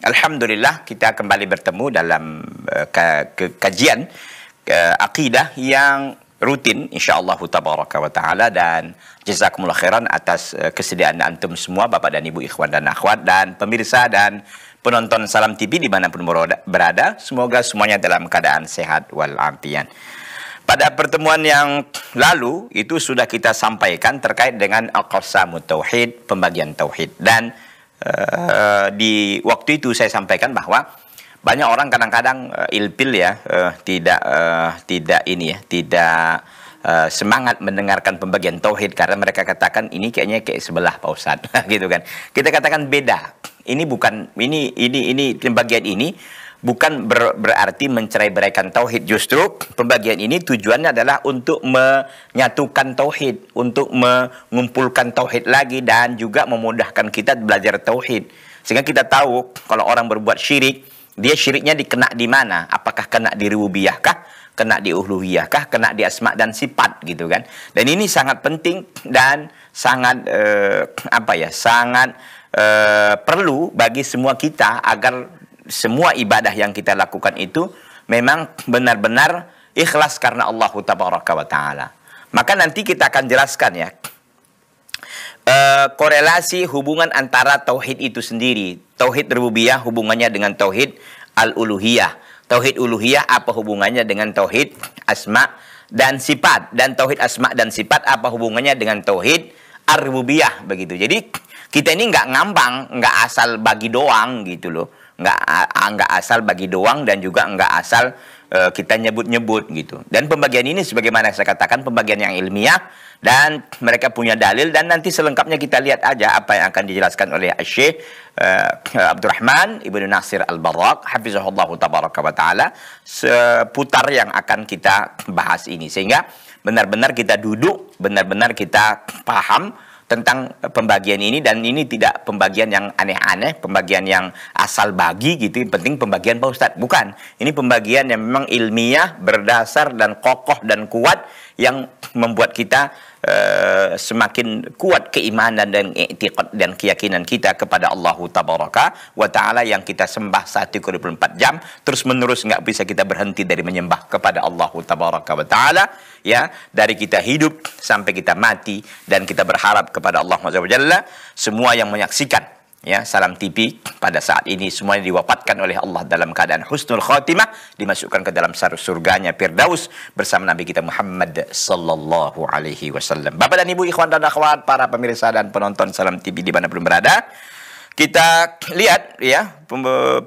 Alhamdulillah kita kembali bertemu dalam uh, eh, ke, ke, kajian uh, akidah yang rutin insyaallah tabaraka wa taala dan jazakumullah khairan atas uh, kesediaan antum semua Bapak dan Ibu ikhwan dan akhwat dan pemirsa dan penonton Salam TV dimanapun berada semoga semuanya dalam keadaan sehat walafiat pada pertemuan yang lalu itu sudah kita sampaikan terkait dengan aqsamut tauhid pembagian tauhid dan Eh, di waktu itu saya sampaikan bahwa banyak orang kadang-kadang uh, ilpil ya uh, tidak uh, tidak ini ya tidak uh, semangat mendengarkan pembagian tauhid karena mereka katakan ini kayaknya kayak sebelah pak ustad gitu kan kita katakan beda ini bukan ini ini ini pembagian ini bukan ber, berarti mencerai beraikan tauhid justru pembagian ini tujuannya adalah untuk menyatukan tauhid untuk mengumpulkan tauhid lagi dan juga memudahkan kita belajar tauhid sehingga kita tahu kalau orang berbuat syirik dia syiriknya dikena di mana apakah kena di kah kena di uluhiyah kah kena di asma dan sifat gitu kan dan ini sangat penting dan sangat eh, apa ya sangat Uh, perlu bagi semua kita agar semua ibadah yang kita lakukan itu memang benar-benar ikhlas karena Allah Tabaraka wa taala. Maka nanti kita akan jelaskan ya e, korelasi hubungan antara tauhid itu sendiri. Tauhid rububiyah hubungannya dengan tauhid al-uluhiyah. Tauhid uluhiyah apa hubungannya dengan tauhid asma dan sifat dan tauhid asma dan sifat apa hubungannya dengan tauhid ar-rububiyah begitu. Jadi kita ini nggak ngambang, nggak asal bagi doang gitu loh nggak nggak asal bagi doang dan juga nggak asal uh, kita nyebut-nyebut gitu. Dan pembagian ini sebagaimana saya katakan pembagian yang ilmiah dan mereka punya dalil dan nanti selengkapnya kita lihat aja apa yang akan dijelaskan oleh Syekh uh, Abdurrahman Ibnu Nasir al barraq hafizahullahu tabaraka wa taala seputar yang akan kita bahas ini sehingga benar-benar kita duduk, benar-benar kita paham tentang eh, pembagian ini dan ini tidak pembagian yang aneh-aneh, pembagian yang asal bagi gitu, yang penting pembagian Pak Ustadz. Bukan, ini pembagian yang memang ilmiah, berdasar dan kokoh dan kuat yang membuat kita Eh, semakin kuat keimanan dan i'tiqad dan keyakinan kita kepada Allah tabaraka wa taala yang kita sembah saat 24 jam terus menerus nggak bisa kita berhenti dari menyembah kepada Allah tabaraka wa taala ya dari kita hidup sampai kita mati dan kita berharap kepada Allah Subhanahu semua yang menyaksikan ya salam TV pada saat ini semuanya diwafatkan oleh Allah dalam keadaan husnul khotimah dimasukkan ke dalam sarung surganya Firdaus bersama Nabi kita Muhammad sallallahu alaihi wasallam. Bapak dan Ibu ikhwan dan akhwat para pemirsa dan penonton Salam TV di mana belum berada kita lihat ya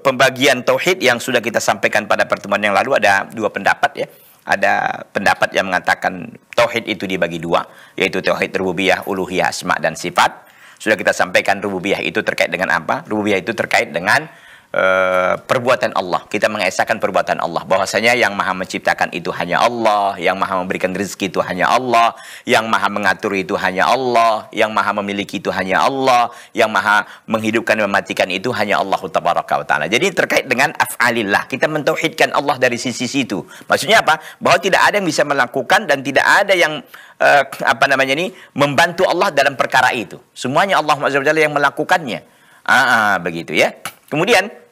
pembagian tauhid yang sudah kita sampaikan pada pertemuan yang lalu ada dua pendapat ya ada pendapat yang mengatakan tauhid itu dibagi dua yaitu tauhid rububiyah uluhiyah asma dan sifat sudah kita sampaikan rububiyah itu terkait dengan apa? Rububiyah itu terkait dengan Eh, perbuatan Allah. Kita mengesahkan perbuatan Allah bahwasanya yang Maha menciptakan itu hanya Allah, yang Maha memberikan rezeki itu hanya Allah, yang Maha mengatur itu hanya Allah, yang Maha memiliki itu hanya Allah, yang Maha menghidupkan dan mematikan itu hanya Allah wa taala. Jadi terkait dengan af'alillah, kita mentauhidkan Allah dari sisi situ. Maksudnya apa? Bahwa tidak ada yang bisa melakukan dan tidak ada yang uh, apa namanya ini membantu Allah dalam perkara itu. Semuanya Allah Azza yang melakukannya. Ah, ah begitu ya. Kemudian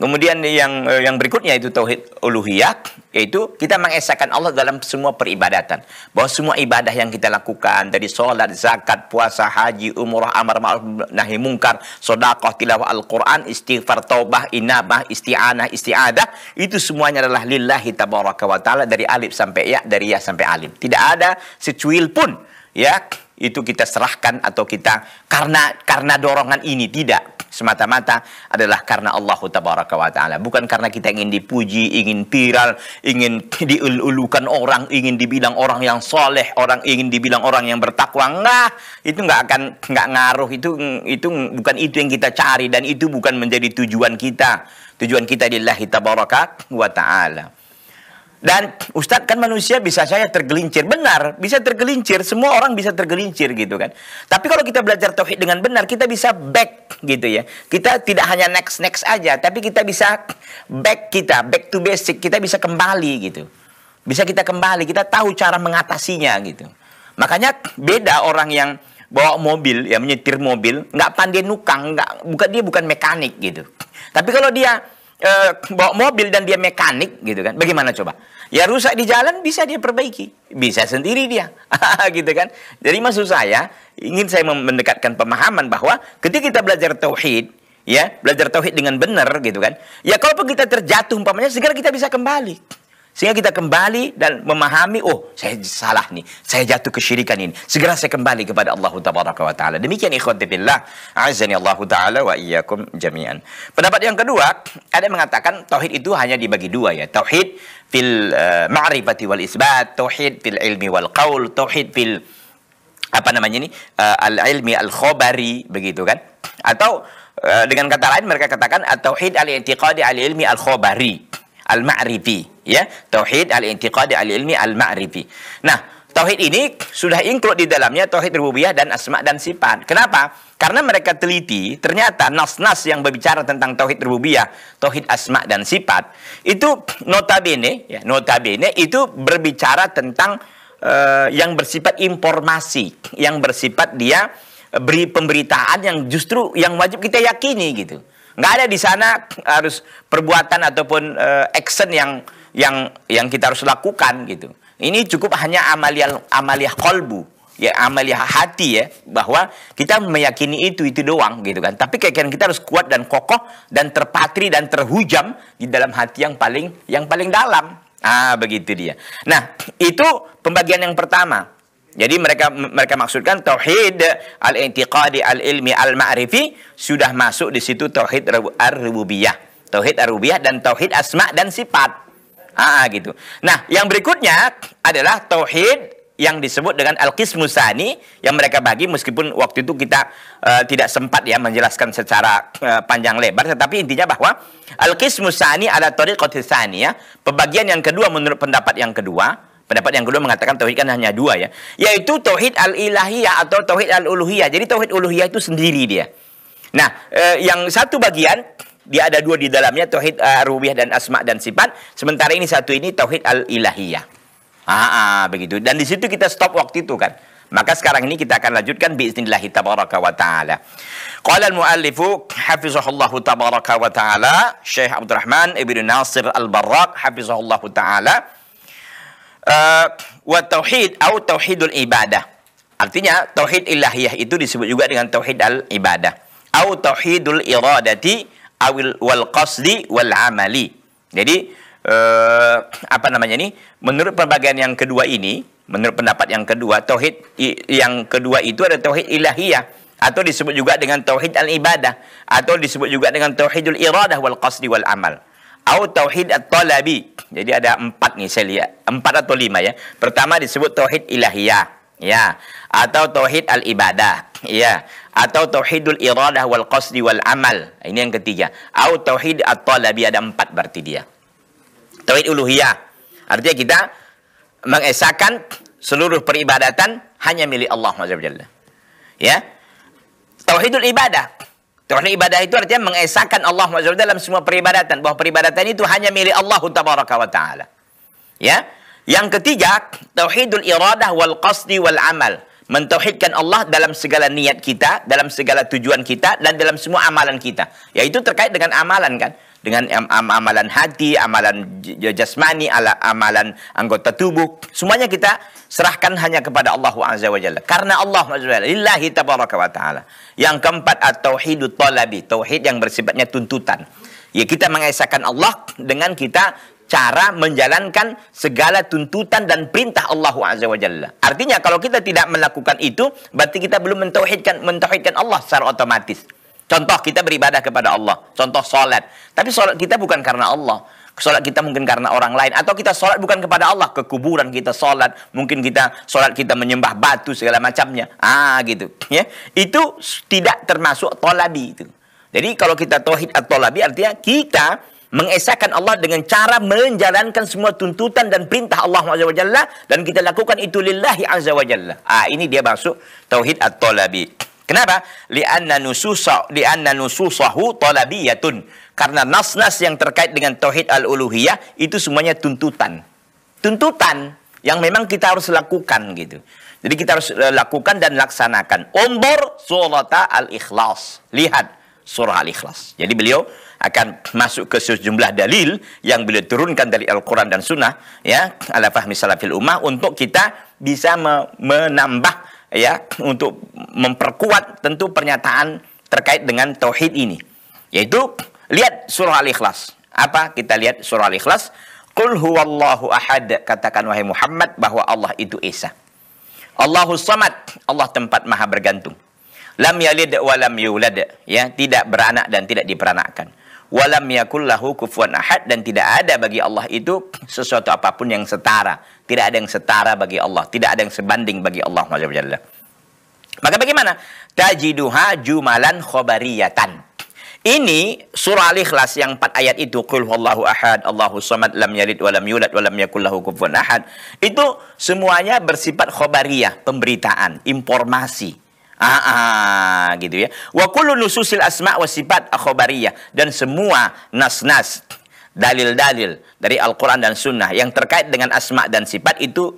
Kemudian yang eh, yang berikutnya itu tauhid uluhiyah yaitu kita mengesahkan Allah dalam semua peribadatan. Bahwa semua ibadah yang kita lakukan dari sholat, zakat, puasa, haji, umrah, amar ma'ruf nahi mungkar, sedekah, tilawah Al-Qur'an, istighfar, taubah, inabah, isti'anah, isti'adah, itu semuanya adalah lillahi tabaraka wa taala dari alif sampai ya, dari ya sampai alif. Tidak ada secuil pun ya itu kita serahkan atau kita karena karena dorongan ini tidak semata-mata adalah karena Allah Tabaraka wa taala, bukan karena kita ingin dipuji, ingin viral, ingin diululukan orang, ingin dibilang orang yang soleh, orang ingin dibilang orang yang bertakwa. Enggak, itu enggak akan enggak ngaruh itu itu bukan itu yang kita cari dan itu bukan menjadi tujuan kita. Tujuan kita adalah Tabaraka wa taala. Dan Ustadz kan manusia bisa saya tergelincir. Benar, bisa tergelincir. Semua orang bisa tergelincir gitu kan. Tapi kalau kita belajar tauhid dengan benar, kita bisa back gitu ya. Kita tidak hanya next-next aja, tapi kita bisa back kita, back to basic. Kita bisa kembali gitu. Bisa kita kembali, kita tahu cara mengatasinya gitu. Makanya beda orang yang bawa mobil, ya menyetir mobil, nggak pandai nukang, nggak, bukan dia bukan mekanik gitu. Tapi kalau dia e, bawa mobil dan dia mekanik gitu kan bagaimana coba ya rusak di jalan bisa dia perbaiki bisa sendiri dia gitu kan jadi maksud saya ingin saya mendekatkan pemahaman bahwa ketika kita belajar tauhid ya belajar tauhid dengan benar gitu kan ya kalaupun kita terjatuh umpamanya segera kita bisa kembali sehingga kita kembali dan memahami, oh saya salah nih, saya jatuh kesyirikan ini. Segera saya kembali kepada Allah Ta'ala. Demikian ikhwan billah, azani Allah Ta'ala wa iyyakum jami'an. Pendapat yang kedua, ada yang mengatakan tauhid itu hanya dibagi dua ya. Tauhid fil uh, ma'rifati wal isbat, tauhid fil ilmi wal qaul, tauhid fil apa namanya ini uh, al ilmi al khobari begitu kan atau uh, dengan kata lain mereka katakan tauhid al i'tiqadi al ilmi al khobari al ma'rifi ya tauhid al-intiqadi al-ilmi al-ma'rifi nah tauhid ini sudah include di dalamnya tauhid rububiyah dan asma dan sifat kenapa karena mereka teliti ternyata nas-nas yang berbicara tentang tauhid rububiyah tauhid asma dan sifat itu notabene ya notabene itu berbicara tentang uh, yang bersifat informasi yang bersifat dia eh, beri pemberitaan yang justru yang wajib kita yakini gitu nggak ada di sana harus perbuatan ataupun uh, action yang yang yang kita harus lakukan gitu. Ini cukup hanya amaliah amaliah kolbu ya amaliah hati ya bahwa kita meyakini itu itu doang gitu kan. Tapi keyakinan kita harus kuat dan kokoh dan terpatri dan terhujam di dalam hati yang paling yang paling dalam. Ah begitu dia. Nah itu pembagian yang pertama. Jadi mereka mereka maksudkan tauhid al-intiqadi al-ilmi al-ma'rifi sudah masuk di situ tauhid ar-rububiyah, tauhid ar-rububiyah dan tauhid asma dan sifat. Ah gitu. Nah, yang berikutnya adalah tauhid yang disebut dengan al-qismusani yang mereka bagi meskipun waktu itu kita uh, tidak sempat ya menjelaskan secara uh, panjang lebar tetapi intinya bahwa al-qismusani ada tariqatisani ya pembagian yang kedua menurut pendapat yang kedua pendapat yang kedua mengatakan tauhid kan hanya dua ya yaitu tauhid al-ilahiyah atau tauhid al-uluhiyah jadi tauhid uluhiyah itu sendiri dia nah eh, yang satu bagian dia ada dua di dalamnya tauhid uh, dan asma dan sifat sementara ini satu ini tauhid al ilahiyah ah, ah begitu dan di situ kita stop waktu itu kan maka sekarang ini kita akan lanjutkan biiznillah tabaraka wa taala. Qala al-muallifu hafizahullahu tabaraka wa taala Syekh Abdurrahman Ibnu Nasir Al-Barraq hafizahullahu taala uh, wa tauhid atau tauhidul ibadah. Artinya tauhid ilahiyah itu disebut juga dengan tauhid al-ibadah atau tauhidul iradati awil wal qasdi wal amali. Jadi eh, apa namanya ini? Menurut pembagian yang kedua ini, menurut pendapat yang kedua, tauhid yang kedua itu ada tauhid ilahiyah atau disebut juga dengan tauhid al-ibadah atau disebut juga dengan tauhidul iradah wal qasdi wal amal atau tauhid at-talabi. Jadi ada empat nih saya lihat, empat atau lima ya. Pertama disebut tauhid ilahiyah ya atau tauhid al ibadah ya atau tauhidul iradah wal qasdi wal amal ini yang ketiga atau tauhid at talabi ada empat berarti dia tauhid uluhiyah artinya kita mengesahkan seluruh peribadatan hanya milik Allah Subhanahu ya tauhidul ibadah tauhid ibadah itu artinya mengesahkan Allah Subhanahu dalam semua peribadatan bahwa peribadatan itu hanya milik Allah taala ya yang ketiga, tauhidul iradah wal qasdi wal amal. Mentauhidkan Allah dalam segala niat kita, dalam segala tujuan kita, dan dalam semua amalan kita. Yaitu terkait dengan amalan kan. Dengan am am amalan hati, amalan jasmani, ala amalan anggota tubuh. Semuanya kita serahkan hanya kepada Allah Azza wa Jalla. Karena Allah Azza wa Jalla. Lillahi tabaraka wa ta'ala. Yang keempat, at-tauhidut talabi. Tauhid yang bersifatnya tuntutan. Ya kita mengesahkan Allah dengan kita cara menjalankan segala tuntutan dan perintah Allah Azza wa Jalla. Artinya kalau kita tidak melakukan itu, berarti kita belum mentauhidkan mentauhidkan Allah secara otomatis. Contoh kita beribadah kepada Allah, contoh salat. Tapi salat kita bukan karena Allah. Salat kita mungkin karena orang lain atau kita salat bukan kepada Allah, ke kuburan kita salat, mungkin kita salat kita menyembah batu segala macamnya. Ah gitu, ya. Itu tidak termasuk tolabi itu. Jadi kalau kita tauhid atau labi artinya kita mengesahkan Allah dengan cara menjalankan semua tuntutan dan perintah Allah Azza wa Jalla dan kita lakukan itu lillahi Azza wa Jalla. Ah ini dia masuk tauhid at-talabi. Kenapa? Li'anna nususa li'anna nususahu talabiyatun. Karena nas-nas yang terkait dengan tauhid al-uluhiyah itu semuanya tuntutan. Tuntutan yang memang kita harus lakukan gitu. Jadi kita harus eh, lakukan dan laksanakan. Umbur surata al-ikhlas. Lihat surah al-ikhlas. Jadi beliau akan masuk ke sejumlah dalil yang beliau turunkan dari Al-Quran dan Sunnah ya ala fahmi salafil ummah untuk kita bisa me menambah ya untuk memperkuat tentu pernyataan terkait dengan tauhid ini yaitu lihat surah Al-Ikhlas apa kita lihat surah Al-Ikhlas Qul huwallahu ahad katakan wahai Muhammad bahwa Allah itu Esa Allahu samad Allah tempat maha bergantung lam yalid wa lam yulad ya tidak beranak dan tidak diperanakkan walam yakullahu kufuwan ahad dan tidak ada bagi Allah itu sesuatu apapun yang setara. Tidak ada yang setara bagi Allah, tidak ada yang sebanding bagi Allah Jalla. Maka bagaimana? Tajiduha jumalan khobariyatan. Ini surah Al-Ikhlas yang empat ayat itu qul huwallahu ahad, Allahu samad, lam yalid walam yulad walam yakul lahu kufuwan ahad. Itu semuanya bersifat khobariyah, pemberitaan, informasi Ah, ah gitu ya. Wa kullu nususil asma wa sifat akhbariyah dan semua nas-nas dalil-dalil dari Al-Quran dan Sunnah yang terkait dengan asma dan sifat itu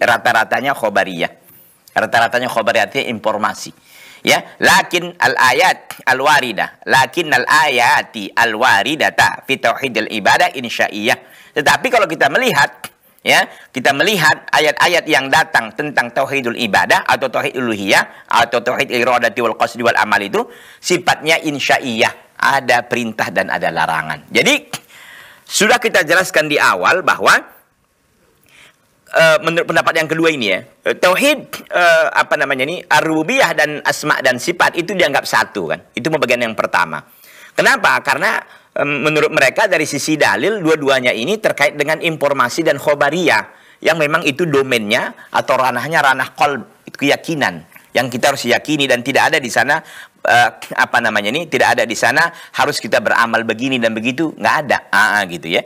rata-ratanya khobariyah. Rata-ratanya khobariyah artinya informasi. Ya, lakin al-ayat al-waridah, lakin al-ayati al-waridata fi tauhidil ibadah insya'iyah. Tetapi kalau kita melihat ya kita melihat ayat-ayat yang datang tentang tauhidul ibadah atau tauhid uluhiyah atau tauhid iradati wal qasdi wal amal itu sifatnya insya'iyah ada perintah dan ada larangan jadi sudah kita jelaskan di awal bahwa e, menurut pendapat yang kedua ini ya tauhid e, apa namanya ini arubiyah dan asma dan sifat itu dianggap satu kan itu bagian yang pertama kenapa karena menurut mereka dari sisi dalil dua-duanya ini terkait dengan informasi dan khobariyah yang memang itu domainnya atau ranahnya ranah kol keyakinan yang kita harus yakini dan tidak ada di sana eh, apa namanya ini tidak ada di sana harus kita beramal begini dan begitu nggak ada ah, ah gitu ya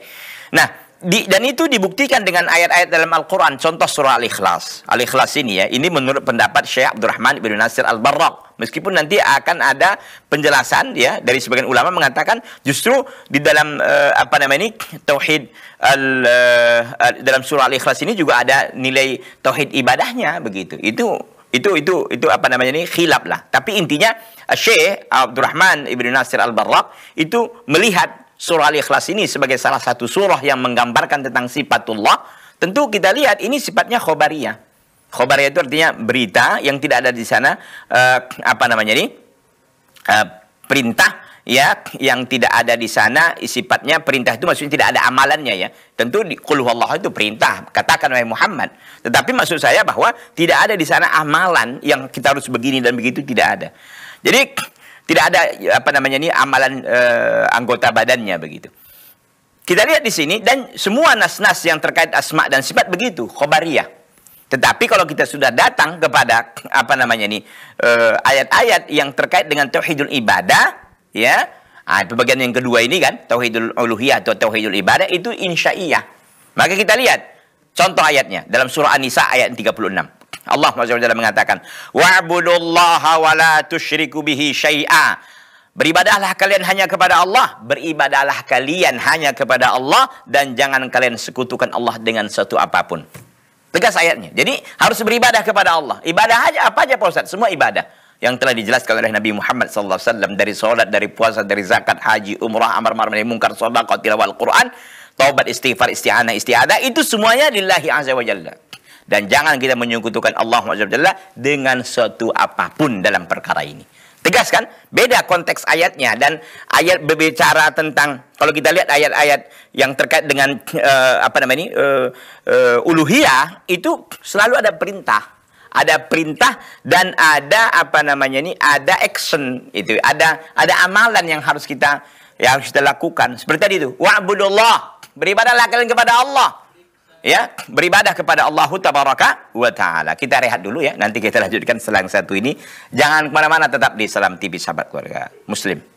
nah di, dan itu dibuktikan dengan ayat-ayat dalam Al-Quran. Contoh surah Al-Ikhlas. Al-Ikhlas ini ya, ini menurut pendapat Syekh Abdurrahman bin Nasir Al-Barraq. Meskipun nanti akan ada penjelasan ya dari sebagian ulama mengatakan justru di dalam uh, apa namanya ini tauhid al, uh, dalam surah Al-Ikhlas ini juga ada nilai tauhid ibadahnya begitu. Itu itu itu itu apa namanya ini khilaf lah tapi intinya eh, Syekh Abdurrahman Ibnu Nasir Al-Barraq itu melihat surah Al-Ikhlas ini sebagai salah satu surah yang menggambarkan tentang sifatullah tentu kita lihat ini sifatnya khobariyah Khobar itu artinya berita yang tidak ada di sana uh, apa namanya ini? uh, perintah ya yang tidak ada di sana sifatnya perintah itu maksudnya tidak ada amalannya ya tentu di Allah itu perintah katakan oleh Muhammad tetapi maksud saya bahwa tidak ada di sana amalan yang kita harus begini dan begitu tidak ada jadi tidak ada apa namanya ini amalan uh, anggota badannya begitu kita lihat di sini dan semua nas-nas yang terkait asma dan sifat begitu khobariyah tetapi kalau kita sudah datang kepada apa namanya ini eh, ayat-ayat yang terkait dengan tauhidul ibadah, ya. Ah, bagian yang kedua ini kan tauhidul uluhiyah atau tauhidul ibadah itu insya'iyah. Maka kita lihat contoh ayatnya dalam surah An-Nisa ayat 36. Allah SWT mengatakan, "Wa'budullaha wa la tusyriku bihi syai'a." Beribadahlah kalian hanya kepada Allah, beribadahlah kalian hanya kepada Allah dan jangan kalian sekutukan Allah dengan satu apapun. Tegas ayatnya. Jadi harus beribadah kepada Allah. Ibadah aja apa aja Pak Ustaz, semua ibadah yang telah dijelaskan oleh Nabi Muhammad SAW dari sholat dari puasa, dari zakat, haji, umrah, amar ma'ruf nahi munkar, sedekah, tilawah Al-Qur'an, taubat, istighfar, isti'anah, isti'adah, itu semuanya lillahi azza wa jalla. Dan jangan kita menyekutukan Allah SWT dengan suatu apapun dalam perkara ini. Tegas kan? Beda konteks ayatnya dan ayat berbicara tentang kalau kita lihat ayat-ayat yang terkait dengan uh, apa namanya ini uh, uh, uluhiyah itu selalu ada perintah ada perintah dan ada apa namanya ini ada action itu ada ada amalan yang harus kita yang harus kita lakukan seperti tadi itu wa'budullah beribadahlah kalian kepada Allah ya beribadah kepada Allah tabaraka wa taala. Kita rehat dulu ya. Nanti kita lanjutkan selang satu ini. Jangan kemana-mana tetap di Salam TV sahabat keluarga Muslim.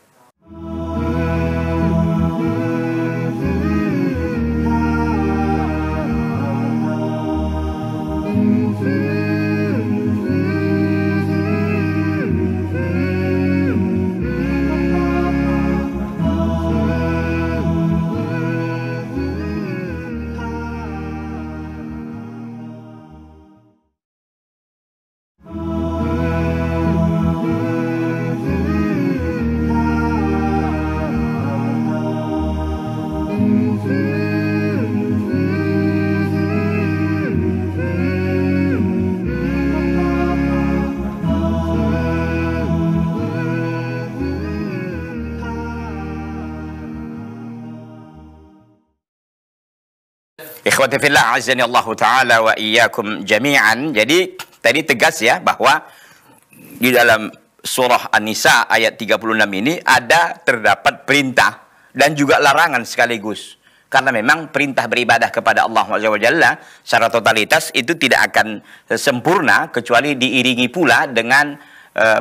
Ikhwati fillah azani Allah taala wa iyyakum jami'an. Jadi tadi tegas ya bahwa di dalam surah An-Nisa ayat 36 ini ada terdapat perintah dan juga larangan sekaligus. Karena memang perintah beribadah kepada Allah Jalla secara totalitas itu tidak akan sempurna kecuali diiringi pula dengan uh,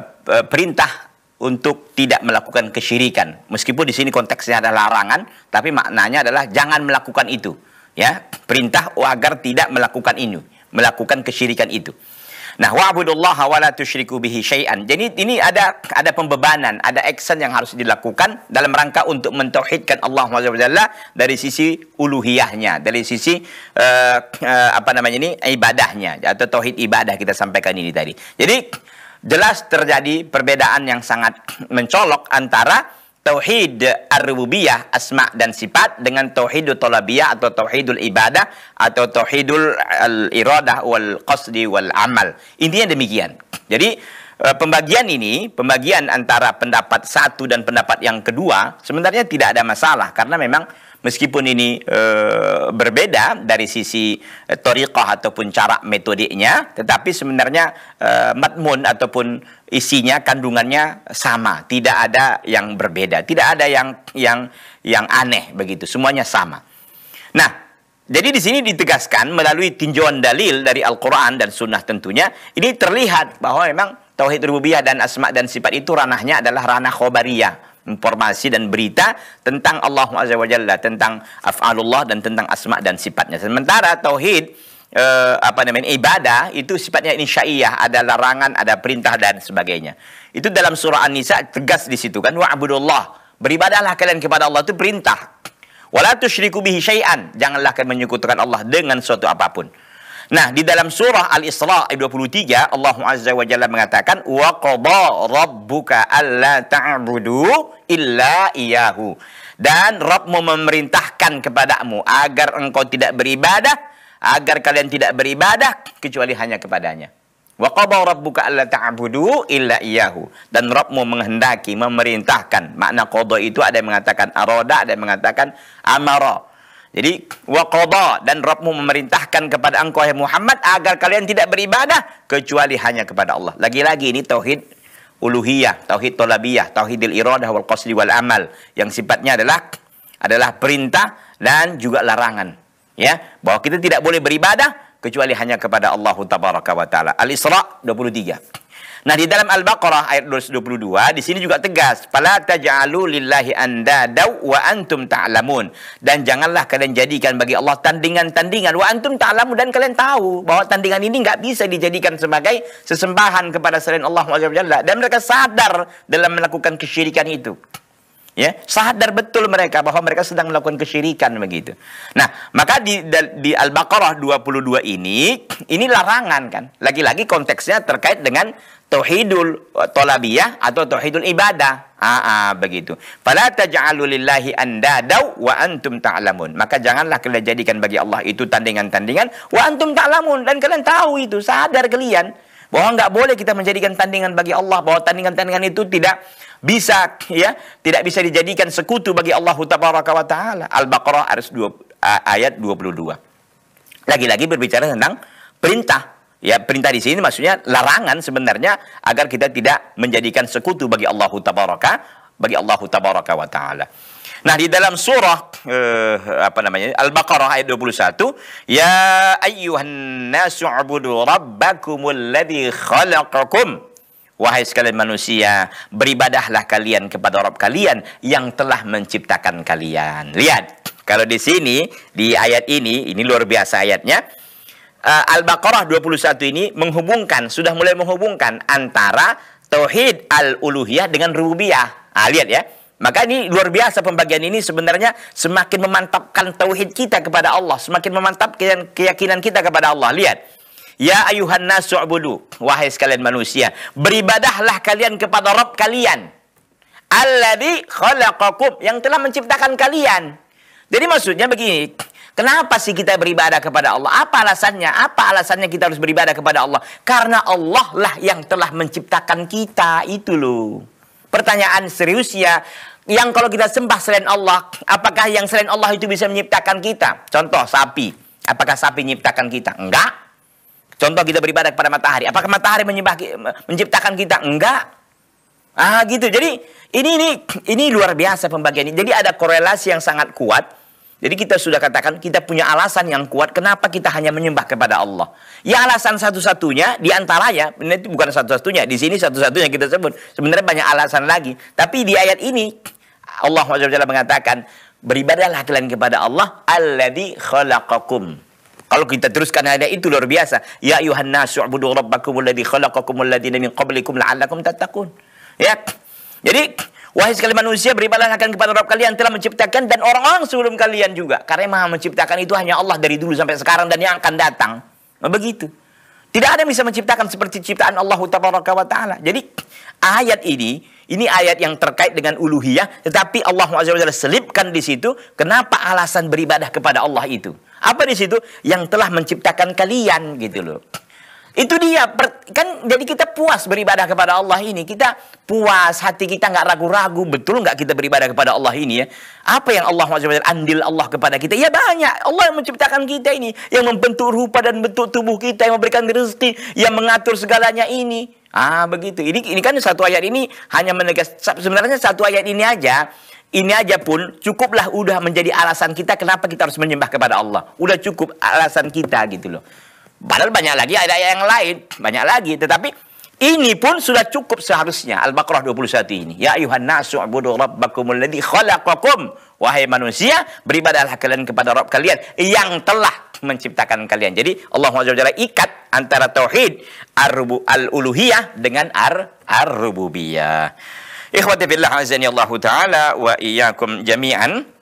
perintah untuk tidak melakukan kesyirikan. Meskipun di sini konteksnya ada larangan, tapi maknanya adalah jangan melakukan itu ya perintah agar tidak melakukan ini melakukan kesyirikan itu nah wa'budullah wa la tusyriku bihi syai'an jadi ini ada ada pembebanan ada action yang harus dilakukan dalam rangka untuk mentauhidkan Allah SWT dari sisi uluhiyahnya dari sisi uh, uh, apa namanya ini ibadahnya atau tauhid ibadah kita sampaikan ini tadi jadi jelas terjadi perbedaan yang sangat mencolok antara tauhid ar-rububiyah asma dan sifat dengan tauhidut talabiyah atau tauhidul ibadah atau tauhidul iradah wal qasdi wal amal. Intinya demikian. Jadi eh, pembagian ini, pembagian antara pendapat satu dan pendapat yang kedua sebenarnya tidak ada masalah karena memang meskipun ini e, berbeda dari sisi e, eh, toriqah ataupun cara metodenya, tetapi sebenarnya e, matmun ataupun isinya kandungannya sama, tidak ada yang berbeda, tidak ada yang yang yang aneh begitu, semuanya sama. Nah, jadi di sini ditegaskan melalui tinjauan dalil dari Al-Quran dan Sunnah tentunya, ini terlihat bahwa memang Tauhid Rububiyah dan Asma dan Sifat itu ranahnya adalah ranah khobariyah informasi dan berita tentang Allah Azza wa Jalla, tentang af'alullah dan tentang asma dan sifatnya. Sementara tauhid eh, apa namanya ibadah itu sifatnya insya'iyah, ada larangan, ada perintah dan sebagainya. Itu dalam surah An-Nisa tegas di situ kan wa'budullah. Beribadahlah kalian kepada Allah itu perintah. Wala tusyriku bihi syai'an. Janganlah kalian menyekutukan Allah dengan suatu apapun. Nah, di dalam surah Al-Isra ayat 23 Allah Azza wa Jalla mengatakan wa qadha rabbuka alla ta'budu illa iyyahu. Dan Rabbmu memerintahkan kepadamu agar engkau tidak beribadah, agar kalian tidak beribadah kecuali hanya kepadanya. Wa qadha rabbuka alla ta'budu illa iyyahu. Dan Rabbmu menghendaki memerintahkan. Makna qadha itu ada yang mengatakan arada, ada yang mengatakan amara. Jadi waqadha dan Rabbmu memerintahkan kepada engkau hai Muhammad agar kalian tidak beribadah kecuali hanya kepada Allah. Lagi-lagi ini tauhid uluhiyah, tauhid tolabiyah, tauhidil iradah wal qasdi wal amal yang sifatnya adalah adalah perintah dan juga larangan. Ya, bahwa kita tidak boleh beribadah kecuali hanya kepada Allah Tabaraka wa taala. Al-Isra 23. Nah, di dalam Al-Baqarah ayat 222 di sini juga tegas, "Fala taj'alu lillahi andada wa antum ta'lamun." Dan janganlah kalian jadikan bagi Allah tandingan-tandingan wa antum ta'lamun dan kalian tahu bahwa tandingan ini nggak bisa dijadikan sebagai sesembahan kepada selain Allah Subhanahu dan mereka sadar dalam melakukan kesyirikan itu ya sadar betul mereka bahwa mereka sedang melakukan kesyirikan begitu. Nah, maka di di Al-Baqarah 22 ini ini larangan kan. Lagi-lagi konteksnya terkait dengan tauhidul eh, tolabiyah atau tauhidul ibadah. ah, ah begitu. Fala taj'alulillahi andadaw wa antum ta'lamun. Maka janganlah kalian jadikan bagi Allah itu tandingan-tandingan wa antum ta'lamun dan kalian tahu itu, sadar kalian bahwa nggak boleh kita menjadikan tandingan bagi Allah bahwa tandingan-tandingan itu tidak bisa ya tidak bisa dijadikan sekutu bagi Allah Tabaraka wa taala. Al-Baqarah ayat 22. Lagi-lagi berbicara tentang perintah. Ya, perintah di sini maksudnya larangan sebenarnya agar kita tidak menjadikan sekutu bagi Allah Tabaraka bagi Allah Tabaraka wa taala. Nah, di dalam surah eh, apa namanya? Al-Baqarah ayat 21, ya ayyuhan nasu'budu rabbakumul ladzi khalaqakum Wahai sekalian manusia, beribadahlah kalian kepada Rabb kalian yang telah menciptakan kalian. Lihat, kalau di sini, di ayat ini, ini luar biasa ayatnya. Eh, Al-Baqarah 21 ini menghubungkan, sudah mulai menghubungkan antara Tauhid Al-Uluhiyah dengan Rubiah. Nah, lihat ya. Maka ini luar biasa pembagian ini sebenarnya semakin memantapkan tauhid kita kepada Allah, semakin memantapkan keyakinan kita kepada Allah. Lihat, Ya ayuhan nasu'budu. Wahai sekalian manusia. Beribadahlah kalian kepada Rabb kalian. Alladhi khalaqakum. Yang telah menciptakan kalian. Jadi maksudnya begini. Kenapa sih kita beribadah kepada Allah? Apa alasannya? Apa alasannya kita harus beribadah kepada Allah? Karena Allah lah yang telah menciptakan kita. Itu loh. Pertanyaan serius ya. Yang kalau kita sembah selain Allah, apakah yang selain Allah itu bisa menciptakan kita? Contoh sapi. Apakah sapi menciptakan kita? Enggak. Contoh kita beribadah kepada matahari. Apakah matahari menyembah, menciptakan kita? Enggak. Ah gitu. Jadi ini ini ini luar biasa pembagian ini. Jadi ada korelasi yang sangat kuat. Jadi kita sudah katakan kita punya alasan yang kuat kenapa kita hanya menyembah kepada Allah. Ya alasan satu-satunya di antaranya itu bukan satu-satunya. Di sini satu-satunya kita sebut. Sebenarnya banyak alasan lagi. Tapi di ayat ini Allah SWT mengatakan beribadahlah kalian kepada Allah alladzi khalaqakum kalau kita teruskan ada itu luar biasa. Ya ayuhan nasu rabbakum alladhi khalaqakum alladziina min qablikum la'allakum tattaqun. Ya. Jadi wahai sekali manusia beribadah akan kepada Rabb kalian telah menciptakan dan orang-orang sebelum kalian juga. Karena yang Maha menciptakan itu hanya Allah dari dulu sampai sekarang dan yang akan datang. Nah, begitu. Tidak ada yang bisa menciptakan seperti ciptaan Allah Taala. Jadi ayat ini ini ayat yang terkait dengan uluhiyah, tetapi Allah SWT selipkan di situ kenapa alasan beribadah kepada Allah itu. Apa di situ? Yang telah menciptakan kalian gitu loh. Itu dia, kan jadi kita puas beribadah kepada Allah ini. Kita puas, hati kita nggak ragu-ragu. Betul nggak kita beribadah kepada Allah ini ya? Apa yang Allah SWT andil Allah kepada kita? Ya banyak, Allah yang menciptakan kita ini. Yang membentuk rupa dan bentuk tubuh kita, yang memberikan rezeki, yang mengatur segalanya ini. Ah begitu, ini, ini kan satu ayat ini hanya menegas, sebenarnya satu ayat ini aja ini aja pun cukuplah udah menjadi alasan kita kenapa kita harus menyembah kepada Allah. Udah cukup alasan kita gitu loh. Padahal banyak lagi ada yang lain, banyak lagi. Tetapi ini pun sudah cukup seharusnya Al-Baqarah 21 ini. Ya ayuhan nasu ibudu rabbakumul ladzi khalaqakum. Wahai manusia, beribadahlah kalian kepada Rabb kalian yang telah menciptakan kalian. Jadi Allah SWT ikat antara tauhid al-uluhiyah dengan ar-rububiyah. Ikhwati billah azani Allah taala wa iyyakum jami'an.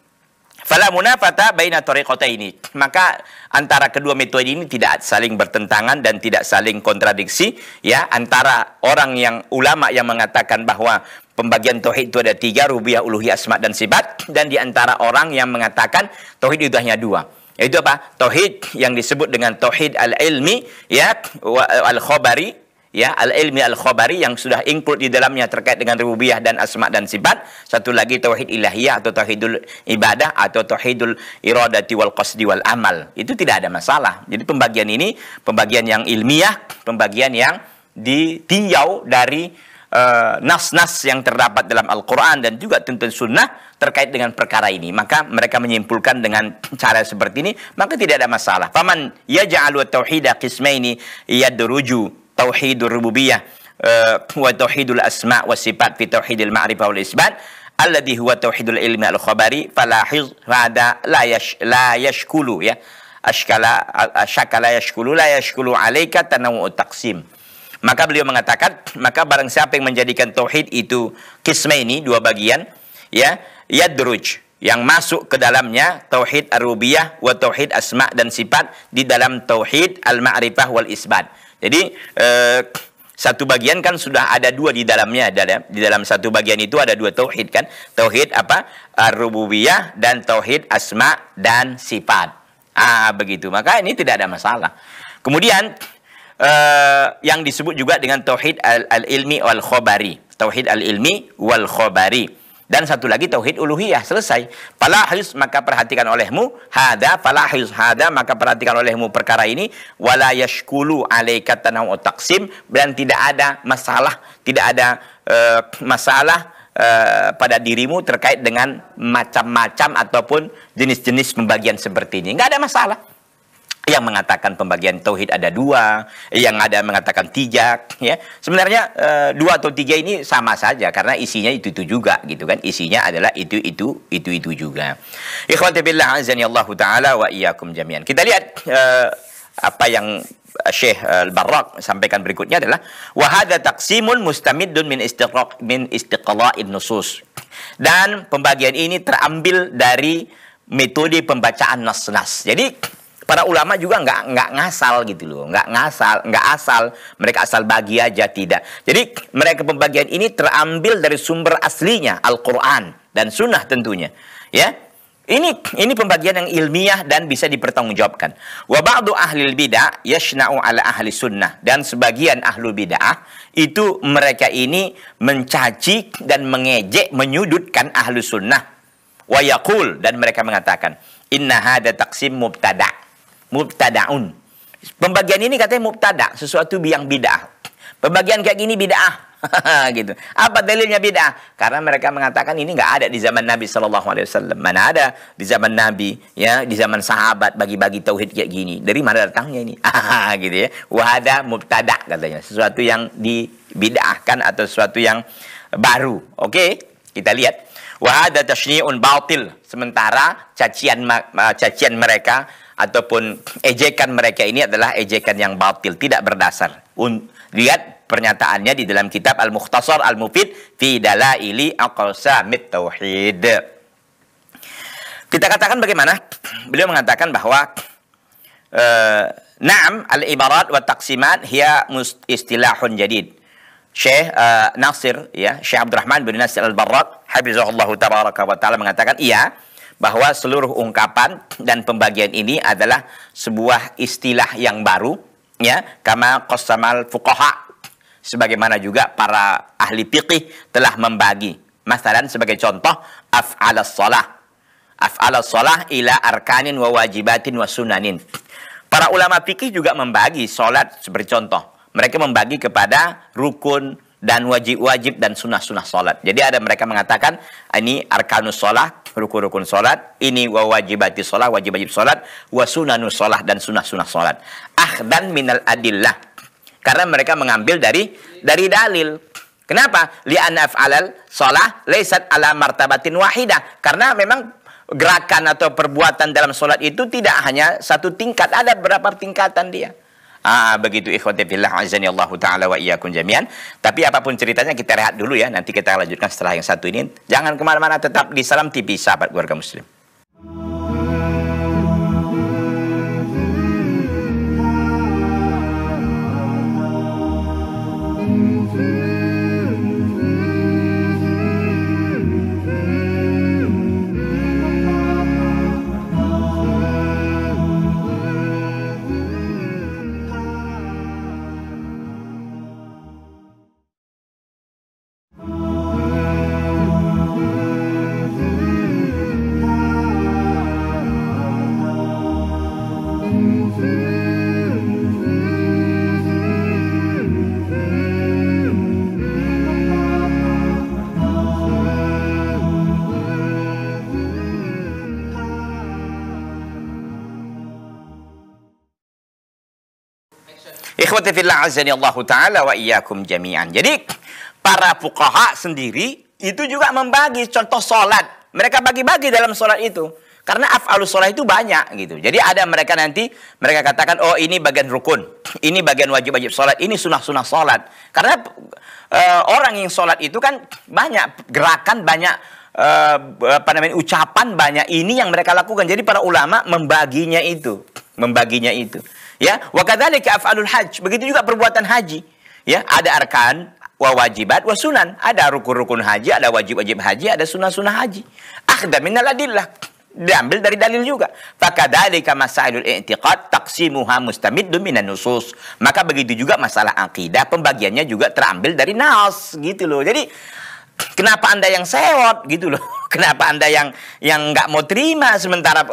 Fala munafata baina tariqata ini. Maka antara kedua metode ini tidak saling bertentangan dan tidak saling kontradiksi ya antara orang yang ulama yang mengatakan bahwa pembagian tauhid itu ada tiga rubiah uluhiyah asma dan sifat dan di antara orang yang mengatakan tauhid itu hanya dua yaitu apa tauhid yang disebut dengan tauhid al ilmi ya al khobari ya al-ilmi al khobari yang sudah include di dalamnya terkait dengan rububiyah dan asma dan sifat satu lagi tauhid ilahiyah atau tauhidul ibadah atau tauhidul iradati wal qasdi wal amal itu tidak ada masalah jadi pembagian ini pembagian yang ilmiah pembagian yang ditinjau dari eh, nas-nas uh, yang terdapat dalam Al-Quran dan juga tentu sunnah terkait dengan perkara ini. Maka mereka menyimpulkan dengan cara seperti ini, maka tidak ada masalah. Paman ya ja'alu tauhidah qismaini yadruju tauhidur rububiyah uh, eh, wa tauhidul asma wa sifat fi tauhidil ma'rifah wal isbat alladhi huwa tauhidul ilmi al khabari falahiz hada la yash la yashkulu ya ashkala ashkala yashkulu la yashkulu alayka tanawu taqsim maka beliau mengatakan maka barang siapa yang menjadikan tauhid itu kisme ini dua bagian ya yadruj yang masuk ke dalamnya tauhid ar rubiyah wa tauhid asma dan sifat di dalam tauhid al-ma'rifah wal isbat jadi eh, satu bagian kan sudah ada dua di dalamnya ada di dalam satu bagian itu ada dua tauhid kan tauhid apa rububiyah dan tauhid asma dan sifat ah begitu maka ini tidak ada masalah kemudian eh, yang disebut juga dengan tauhid al, al ilmi wal khobari tauhid al ilmi wal khobari dan satu lagi tauhid uluhiyah selesai. Falahis maka perhatikan olehmu hada falahis hada maka perhatikan olehmu perkara ini wala yashkulu alaika tanau taqsim dan tidak ada masalah, tidak ada uh, masalah uh, pada dirimu terkait dengan macam-macam ataupun jenis-jenis pembagian seperti ini. Enggak ada masalah yang mengatakan pembagian tauhid ada dua, yang ada mengatakan tiga, ya sebenarnya e, dua atau tiga ini sama saja karena isinya itu itu juga gitu kan, isinya adalah itu itu itu itu juga. Ikhwatibillah azani Allah taala wa iyyakum jami'an. Kita lihat e, apa yang Syekh eh, al Barak sampaikan berikutnya adalah wahada taksimun mustamidun min istiqraq min istiqla'in nusus. Dan pembagian ini terambil dari metode pembacaan nas-nas. Jadi para ulama juga nggak nggak ngasal gitu loh nggak ngasal nggak asal mereka asal bagi aja tidak jadi mereka pembagian ini terambil dari sumber aslinya Al-Quran dan Sunnah tentunya ya ini ini pembagian yang ilmiah dan bisa dipertanggungjawabkan. Wa ba'du ahli bid'ah yashna'u ala ahli sunnah dan sebagian ahlul bid'ah itu mereka ini mencaci dan mengejek menyudutkan ahlu sunnah. Wa dan mereka mengatakan inna hada taksim mubtada' mubtadaun. Pembagian ini katanya mubtada, sesuatu yang bid'ah. Pembagian kayak gini bid'ah. gitu. Apa dalilnya bid'ah? Karena mereka mengatakan ini nggak ada di zaman Nabi Shallallahu Alaihi Wasallam. Mana ada di zaman Nabi, ya, di zaman sahabat bagi-bagi tauhid kayak gini. Dari mana datangnya ini? gitu ya. Wahada mubtada katanya, sesuatu yang dibid'ahkan atau sesuatu yang baru. Oke, kita lihat. Wahada tashni'un batil. Sementara cacian cacian mereka ataupun ejekan mereka ini adalah ejekan yang batil, tidak berdasar. Un, lihat pernyataannya di dalam kitab Al-Mukhtasar Al-Mufid fi dalaili aqsamit tauhid. Kita katakan bagaimana? Beliau mengatakan bahwa e, Naam al-ibarat wa taqsimat hiya istilahun jadid. Syekh uh, Nasir ya, Syekh Abdurrahman bin Nasir Al-Barrak, hafizahullahu tabaraka wa taala mengatakan, iya, bahwa seluruh ungkapan dan pembagian ini adalah sebuah istilah yang baru ya kama qasamal fuqaha sebagaimana juga para ahli fikih telah membagi Masalan sebagai contoh af'ala shalah. Af'ala shalah ila arkanin wa wajibatin wa sunanin. Para ulama fikih juga membagi salat seperti contoh. Mereka membagi kepada rukun dan wajib-wajib dan sunnah-sunnah salat. Jadi ada mereka mengatakan ini arkanus salat, rukun-rukun solat, ini wa wajibati solat, wajib wajib solat, wa sunanu solat dan sunah-sunah solat. Akhdan minal adillah. Karena mereka mengambil dari dari dalil. Kenapa? Li'an af'alal solah leisat ala martabatin wahidah. Karena memang gerakan atau perbuatan dalam solat itu tidak hanya satu tingkat. Ada berapa tingkatan dia. Ah, ah, begitu ikhwatillah azani Allah taala wa iyyakum jami'an. Tapi apapun ceritanya kita rehat dulu ya. Nanti kita lanjutkan setelah yang satu ini. Jangan kemana-mana tetap di Salam TV sahabat keluarga muslim. Ikhwati fillah Allah taala wa iyyakum jami'an. Jadi para fuqaha sendiri itu juga membagi contoh salat. Mereka bagi-bagi dalam salat itu. Karena af'alus sholat itu banyak gitu. Jadi ada mereka nanti, mereka katakan, oh ini bagian rukun, ini bagian wajib-wajib sholat, ini sunah-sunah sholat. Karena uh, orang yang sholat itu kan banyak gerakan, banyak uh, apa namanya ucapan, banyak ini yang mereka lakukan. Jadi para ulama membaginya itu, membaginya itu ya wa kadzalika af'alul hajj begitu juga perbuatan haji ya ada arkan wa wajibat wa sunan ada rukun-rukun haji ada wajib-wajib haji ada sunah-sunah haji akhda minal adillah diambil dari dalil juga. Fakadalika masailul i'tiqad taqsimuha mustamiddun minan nusus. Maka begitu juga masalah akidah pembagiannya juga terambil dari nas gitu loh. Jadi Kenapa Anda yang sewot gitu loh? Kenapa Anda yang yang nggak mau terima sementara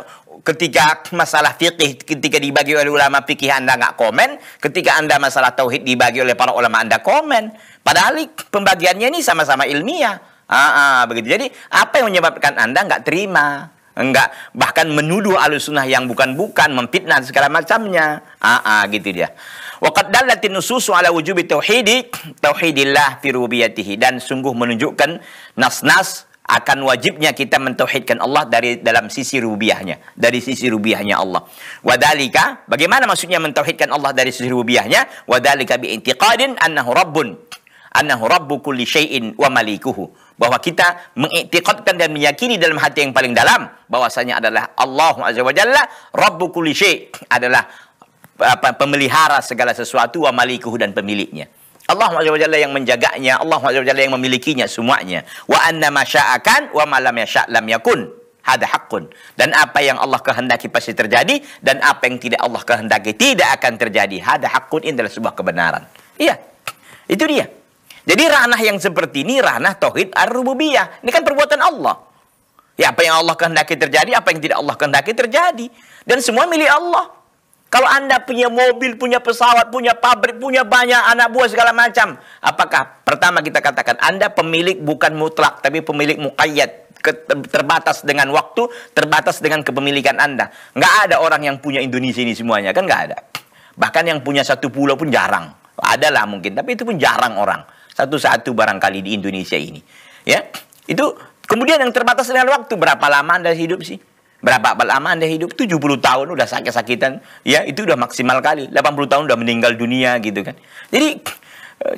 ketika masalah fikih ketika dibagi oleh ulama fikih Anda nggak komen, ketika Anda masalah tauhid dibagi oleh para ulama Anda komen. Padahal pembagiannya ini sama-sama ilmiah. Ah, ah, begitu. Jadi apa yang menyebabkan Anda nggak terima? enggak bahkan menuduh alusunah yang bukan-bukan memfitnah segala macamnya ah, ah gitu dia Waqad dallatin nususu ala wujubi tauhidi tauhidillah fi rububiyatihi dan sungguh menunjukkan nas-nas akan wajibnya kita mentauhidkan Allah dari dalam sisi rubiahnya, dari sisi rubiahnya Allah. Wadalika, bagaimana maksudnya mentauhidkan Allah dari sisi rubiahnya? Wadalika bi intiqadin annahu rabbun, annahu rabbu kulli syai'in wa malikuhu. Bahwa kita mengiktikadkan dan meyakini dalam hati yang paling dalam bahwasanya adalah Allah Azza wa Jalla rabbu kulli syai' adalah apa, pemelihara segala sesuatu wa malikuhu dan pemiliknya. Allah SWT yang menjaganya, Allah SWT yang memilikinya semuanya. Wa anna masya'akan wa malam yasha' lam yakun. Hada hakun. Dan apa yang Allah kehendaki pasti terjadi. Dan apa yang tidak Allah kehendaki tidak akan terjadi. Hada hakun ini adalah sebuah kebenaran. Iya. Itu dia. Jadi ranah yang seperti ini ranah tauhid ar-rububiyah. Ini kan perbuatan Allah. Ya apa yang Allah kehendaki terjadi, apa yang tidak Allah kehendaki terjadi. Dan semua milik Allah. Kalau Anda punya mobil, punya pesawat, punya pabrik, punya banyak anak buah segala macam. Apakah pertama kita katakan Anda pemilik bukan mutlak tapi pemilik mukayat Terbatas dengan waktu, terbatas dengan kepemilikan Anda. Nggak ada orang yang punya Indonesia ini semuanya, kan nggak ada. Bahkan yang punya satu pulau pun jarang. Ada lah mungkin, tapi itu pun jarang orang. Satu-satu barangkali di Indonesia ini. Ya, itu kemudian yang terbatas dengan waktu berapa lama Anda hidup sih? Berapa lama Anda hidup? 70 tahun udah sakit-sakitan. Ya, itu udah maksimal kali. 80 tahun udah meninggal dunia gitu kan. Jadi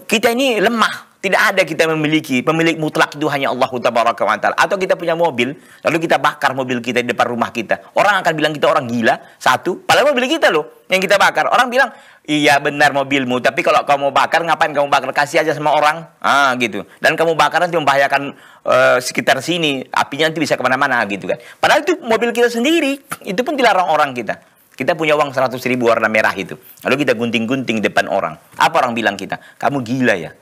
kita ini lemah. Tidak ada kita memiliki. Pemilik mutlak itu hanya Allah Subhanahu wa Ta'ala. Atau kita punya mobil, lalu kita bakar mobil kita di depan rumah kita. Orang akan bilang kita orang gila, satu. Padahal mobil kita loh yang kita bakar. Orang bilang, iya benar mobilmu, tapi kalau kamu bakar, ngapain kamu bakar? Kasih aja sama orang. Ah gitu. Dan kamu bakar nanti membahayakan uh, sekitar sini, apinya nanti bisa kemana-mana gitu kan. Padahal itu mobil kita sendiri, itu pun dilarang orang kita. Kita punya uang 100 ribu warna merah itu. Lalu kita gunting-gunting depan orang. Apa orang bilang kita? Kamu gila ya?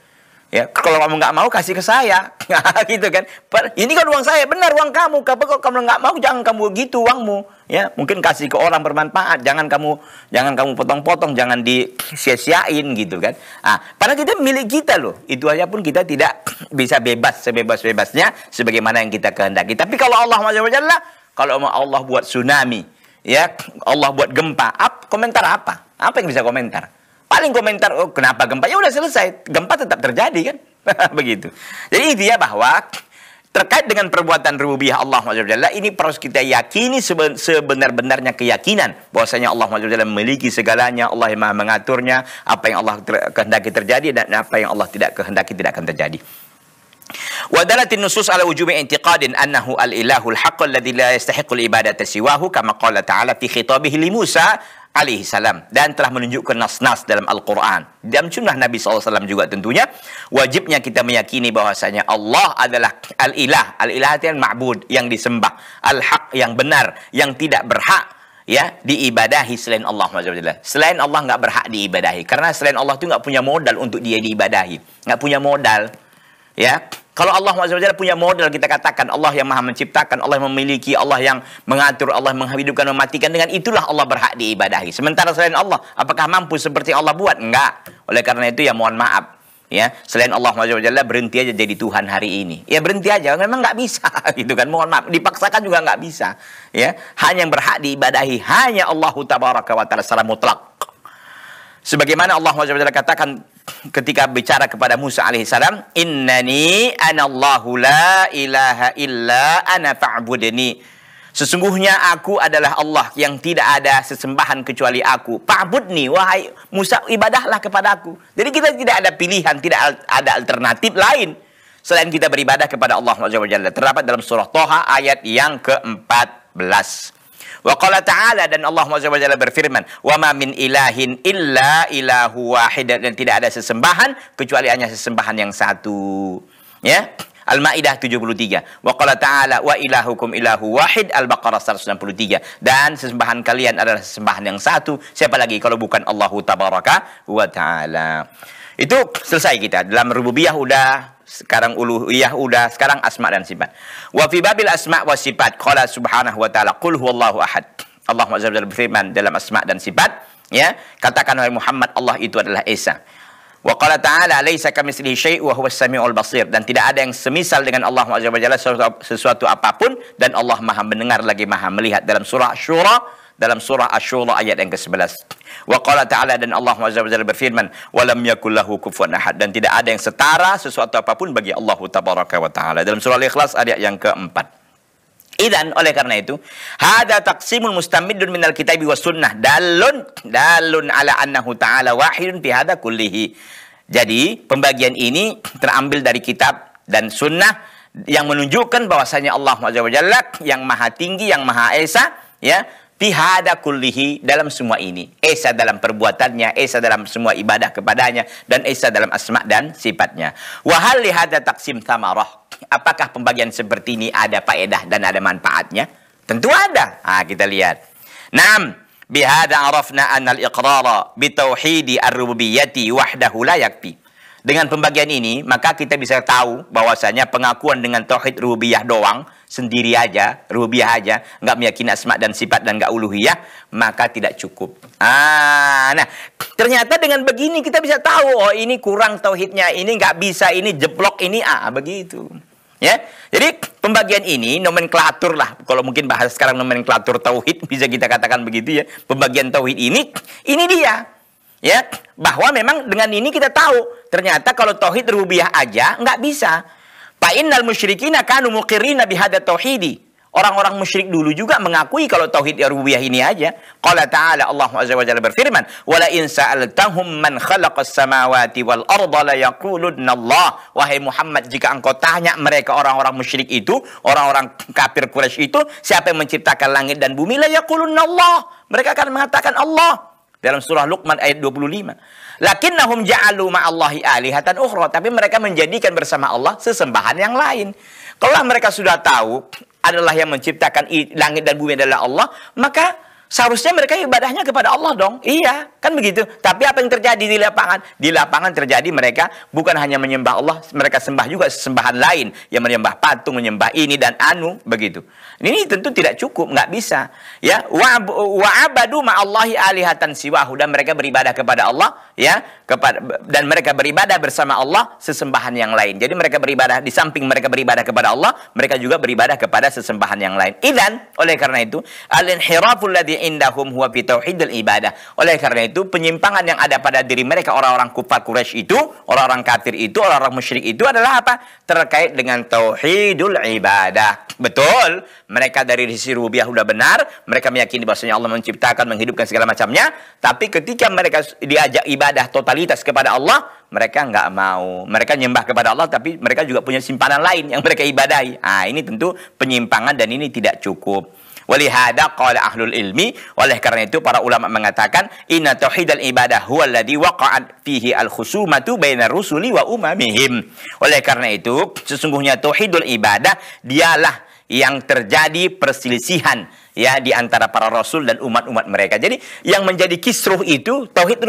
Ya, kalau kamu nggak mau kasih ke saya, ya, gitu kan? Ini kan uang saya, benar uang kamu. Kalau kamu nggak mau, jangan kamu gitu uangmu. Ya, mungkin kasih ke orang bermanfaat. Jangan kamu, jangan kamu potong-potong, jangan disia-siain gitu kan? Ah, padahal kita milik kita loh. Itu aja pun kita tidak bisa bebas sebebas-bebasnya, sebagaimana yang kita kehendaki. Tapi kalau Allah lah kalau Allah buat tsunami, ya Allah buat gempa, ap, komentar apa? Apa yang bisa komentar? Paling komentar, oh, kenapa gempa? Ya udah selesai. Gempa tetap terjadi kan? Begitu. Jadi intinya bahwa terkait dengan perbuatan rububiyah Allah SWT, ini harus kita yakini sebenar-benarnya keyakinan bahwasanya Allah SWT memiliki segalanya, Allah yang maha mengaturnya, apa yang Allah ter kehendaki terjadi dan apa yang Allah tidak kehendaki tidak akan terjadi. Wadalah tinusus ala wujumi intiqadin annahu al-ilahul haqq alladhi la yastahiqul ibadata siwahu ta'ala fi alaihi salam dan telah menunjukkan nas-nas dalam Al-Quran dalam sunnah Nabi SAW juga tentunya wajibnya kita meyakini bahwasanya Allah adalah al-ilah al-ilah itu yang ma'bud yang disembah al-haq yang benar yang tidak berhak ya diibadahi selain Allah selain Allah nggak berhak diibadahi karena selain Allah itu nggak punya modal untuk dia diibadahi nggak punya modal Ya, kalau Allah SWT punya modal kita katakan Allah yang maha menciptakan, Allah yang memiliki, Allah yang mengatur, Allah yang menghidupkan, mematikan. Dengan itulah Allah berhak diibadahi. Sementara selain Allah, apakah mampu seperti Allah buat? Enggak. Oleh karena itu ya mohon maaf. Ya, selain Allah SWT berhenti aja jadi Tuhan hari ini. Ya berhenti aja, memang nggak bisa gitu kan. Mohon maaf, dipaksakan juga nggak bisa. Ya, hanya yang berhak diibadahi hanya Allah wa Taala secara mutlak. Sebagaimana Allah SWT katakan ketika bicara kepada Musa alaihissalam, Innani anallahu la ilaha illa ana fa'budni. Sesungguhnya aku adalah Allah yang tidak ada sesembahan kecuali aku. Fa'budni, wahai Musa, ibadahlah kepada aku. Jadi kita tidak ada pilihan, tidak ada alternatif lain. Selain kita beribadah kepada Allah SWT. Terdapat dalam surah Toha ayat yang ke-14. Wa qala ta'ala dan Allah SWT berfirman, "Wa ma min ilahin illa ilahu wahid." Dan tidak ada sesembahan kecuali hanya sesembahan yang satu. Ya. Al-Maidah 73. Wa qala ta'ala wa ilahukum ilahu wahid Al-Baqarah 163. Dan sesembahan kalian adalah sesembahan yang satu. Siapa lagi kalau bukan Allahu tabaraka wa taala. Itu selesai kita. Dalam rububiyah udah sekarang uluhiyah udah sekarang asma dan sifat wa fi babil asma wa sifat qala subhanahu wa taala qul huwallahu ahad Allah azza wa berfirman dalam asma dan sifat ya katakan oleh Muhammad Allah itu adalah Isa wa qala ta'ala laisa kamitslihi syai' wa huwas samiul basir dan tidak ada yang semisal dengan Allah azza wa sesuatu, sesuatu apapun dan Allah maha mendengar lagi maha melihat dalam surah syura dalam surah ash Asyura ayat yang ke-11. Wa qala ta'ala dan Allah Azza wa berfirman, "Wa lam yakul lahu ahad." Dan tidak ada yang setara sesuatu apapun bagi Allah Tabaraka wa taala. Dalam surah Al-Ikhlas ayat yang keempat. Idan oleh karena itu, hada taksimul mustamidun minal kitabi was sunnah dalun dalun ala annahu ta'ala wahidun fi hada kullihi. Jadi, pembagian ini terambil dari kitab dan sunnah yang menunjukkan bahwasanya Allah Azza wa yang maha tinggi, yang maha esa, ya, Fihada kullihi dalam semua ini. Esa dalam perbuatannya, Esa dalam semua ibadah kepadanya, dan Esa dalam asma dan sifatnya. Wahal lihada taksim samarah. Apakah pembagian seperti ini ada faedah dan ada manfaatnya? Tentu ada. Nah, kita lihat. 6. Bihada arafna annal iqrara bitauhidi ar-rububiyyati wahdahu la yakfi. Dengan pembagian ini, maka kita bisa tahu bahwasanya pengakuan dengan tauhid rubiyah doang, sendiri aja, rubiyah aja, nggak meyakini asma dan sifat dan nggak uluhiyah, maka tidak cukup. Ah, nah, ternyata dengan begini kita bisa tahu, oh ini kurang tauhidnya, ini nggak bisa, ini jeblok, ini ah begitu. Ya, jadi pembagian ini nomenklatur lah. Kalau mungkin bahas sekarang nomenklatur tauhid bisa kita katakan begitu ya. Pembagian tauhid ini, ini dia ya bahwa memang dengan ini kita tahu ternyata kalau tauhid rububiyah aja nggak bisa fa innal musyrikina kanu muqirrina bihada tauhidi Orang-orang musyrik dulu juga mengakui kalau tauhid ya rububiyah ini aja. Qala ta'ala Allah azza wa jalla berfirman, "Wa la in sa'altahum man khalaqas samawati wal arda la yaqulunna Allah." Wahai Muhammad, jika engkau tanya mereka orang-orang musyrik itu, orang-orang kafir Quraisy itu, siapa yang menciptakan langit dan bumi? La yaqulunna Allah. Mereka akan mengatakan Allah dalam surah Luqman ayat 25. Lakinnahum ja'alu ma'allahi alihatan ukhra. Tapi mereka menjadikan bersama Allah sesembahan yang lain. Kalau mereka sudah tahu adalah yang menciptakan langit dan bumi adalah Allah, maka Seharusnya mereka ibadahnya kepada Allah dong. Iya, kan begitu. Tapi apa yang terjadi di lapangan? Di lapangan terjadi mereka bukan hanya menyembah Allah, mereka sembah juga sembahan lain. Yang menyembah patung, menyembah ini dan anu, begitu. Ini tentu tidak cukup, nggak bisa. Ya, wa'abadu ma'allahi alihatan siwahu. Dan mereka beribadah kepada Allah, ya. kepada Dan mereka beribadah bersama Allah sesembahan yang lain. Jadi mereka beribadah, di samping mereka beribadah kepada Allah, mereka juga beribadah kepada sesembahan yang lain. Idan, oleh karena itu, al-inhiraful ladhi indahum huwa fi ibadah. Oleh karena itu, penyimpangan yang ada pada diri mereka orang-orang kufar Quraisy itu, orang-orang kafir itu, orang-orang musyrik itu adalah apa? Terkait dengan tauhidul ibadah. Betul, mereka dari sisi rubiah sudah benar, mereka meyakini bahwasanya Allah menciptakan, menghidupkan segala macamnya, tapi ketika mereka diajak ibadah totalitas kepada Allah, mereka nggak mau. Mereka nyembah kepada Allah, tapi mereka juga punya simpanan lain yang mereka ibadahi. Ah, ini tentu penyimpangan dan ini tidak cukup. Walihada qala ahlul ilmi, oleh karena itu para ulama mengatakan inna tauhidal ibadah huwa alladhi waqa'at fihi al khusumatu bainar rusuli wa umamihim. Oleh karena itu, sesungguhnya tauhidul ibadah dialah yang terjadi perselisihan ya di antara para rasul dan umat-umat mereka. Jadi yang menjadi kisruh itu tauhid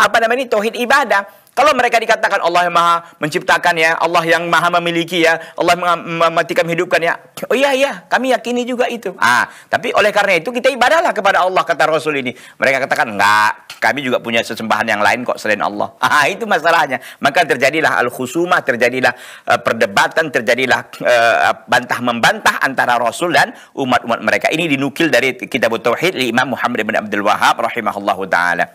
apa namanya tauhid ibadah kalau mereka dikatakan Allah yang maha menciptakan ya, Allah yang maha memiliki ya, Allah mematikan hidupkan ya. Oh iya iya, kami yakini juga itu. Ah, tapi oleh karena itu kita ibadahlah kepada Allah kata Rasul ini. Mereka katakan enggak, kami juga punya sesembahan yang lain kok selain Allah. Ah, itu masalahnya. Maka terjadilah al-khusumah, terjadilah uh, perdebatan, terjadilah uh, bantah membantah antara Rasul dan umat-umat mereka. Ini dinukil dari kitab tauhid Imam Muhammad bin Abdul Wahab rahimahullahu taala.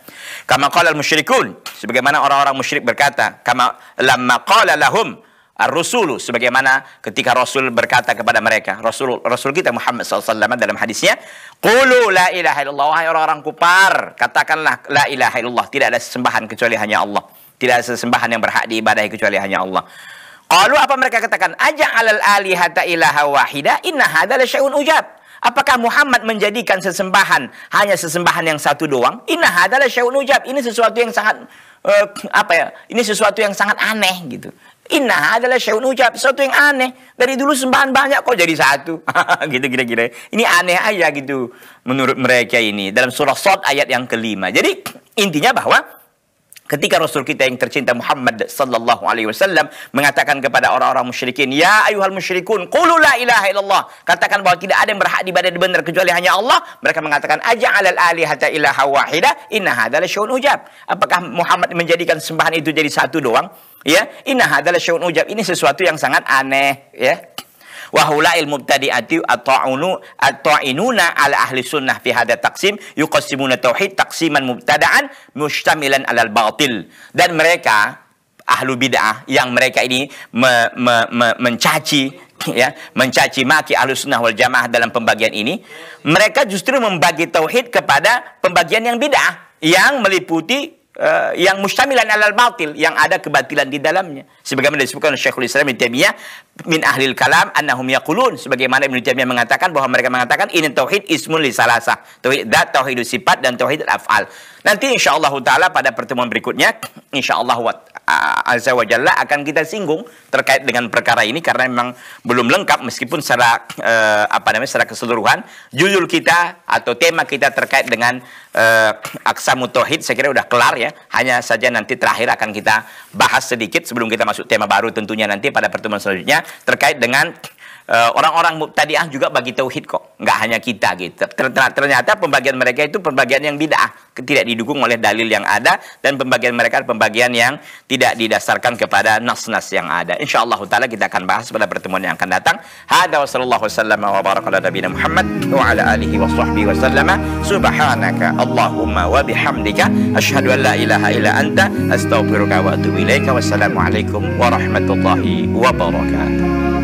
Kama qala al-musyrikun, sebagaimana orang-orang musyrik musyrik berkata, kama lamma qala lahum ar-rusulu sebagaimana ketika Rasul berkata kepada mereka, Rasul Rasul kita Muhammad SAW dalam hadisnya, "Qulu la ilaha illallah wahai orang-orang kufar, katakanlah la ilaha illallah, tidak ada sesembahan kecuali hanya Allah. Tidak ada sesembahan yang berhak diibadahi kecuali hanya Allah." Lalu apa mereka katakan? Ajak alal alihata ilaha wahida inna hadha syaun syai'un ujab. Apakah Muhammad menjadikan sesembahan hanya sesembahan yang satu doang? Inna hadalah syai'un ujab. Ini sesuatu yang sangat uh, apa ya? Ini sesuatu yang sangat aneh gitu. Inna adalah syaun ucap, sesuatu yang aneh. Dari dulu sembahan banyak kok jadi satu. gitu kira-kira. Ini aneh aja gitu menurut mereka ini. Dalam surah Sot ayat yang kelima. Jadi intinya bahwa Ketika Rasul kita yang tercinta Muhammad sallallahu alaihi wasallam mengatakan kepada orang-orang musyrikin, "Ya ayuhal musyrikun, qulu la ilaha illallah." Katakan bahwa tidak ada yang berhak diibadati benar kecuali hanya Allah. Mereka mengatakan, "Aja'alal alihata ilaha wahida, inna hadzal syai'un ujab." Apakah Muhammad menjadikan sembahan itu jadi satu doang? Ya, inna hadzal syai'un ujab. Ini sesuatu yang sangat aneh, ya wahulail mubtadi'ati ata'unu ata'inuna ala ahli sunnah fi hada taksim yuqassimuna tauhid taksiman mubtada'an mustamilan alal batil dan mereka ahlu bid'ah yang mereka ini me, me, me, mencaci ya mencaci maki ahlu sunnah wal jamaah dalam pembagian ini mereka justru membagi tauhid kepada pembagian yang bid'ah yang meliputi uh, yang mustamilan alal batil yang ada kebatilan di dalamnya sebagaimana disebutkan oleh Syekhul Islam Ibnu Taimiyah min ahlil kalam annahum yaqulun sebagaimana Ibnu Taimiyah mengatakan bahwa mereka mengatakan ini tauhid ismun li salasa tauhid dat tauhid sifat dan tauhid afal nanti insyaallah taala pada pertemuan berikutnya insyaallah wa azza wa jalla akan kita singgung terkait dengan perkara ini karena memang belum lengkap meskipun secara uh, apa namanya secara keseluruhan judul kita atau tema kita terkait dengan uh, eh, aksamut tauhid saya kira sudah kelar ya ya. Hanya saja nanti terakhir akan kita bahas sedikit sebelum kita masuk tema baru tentunya nanti pada pertemuan selanjutnya terkait dengan Eh, orang-orang mubtadi'ah juga bagi tauhid kok, nggak hanya kita gitu. Ternyata pembagian mereka itu pembagian yang bid'ah, tidak didukung oleh dalil yang ada dan pembagian mereka pembagian yang tidak didasarkan kepada nas-nas yang ada. Insya Allah taala kita akan bahas pada pertemuan yang akan datang. Hada wa sallallahu wa baraka ala Muhammad wa ala wa sahbihi wasallam. Subhanaka Allahumma wa bihamdika ashhadu an la ilaha illa anta astaghfiruka wa atubu ilaika. Wassalamualaikum warahmatullahi wabarakatuh.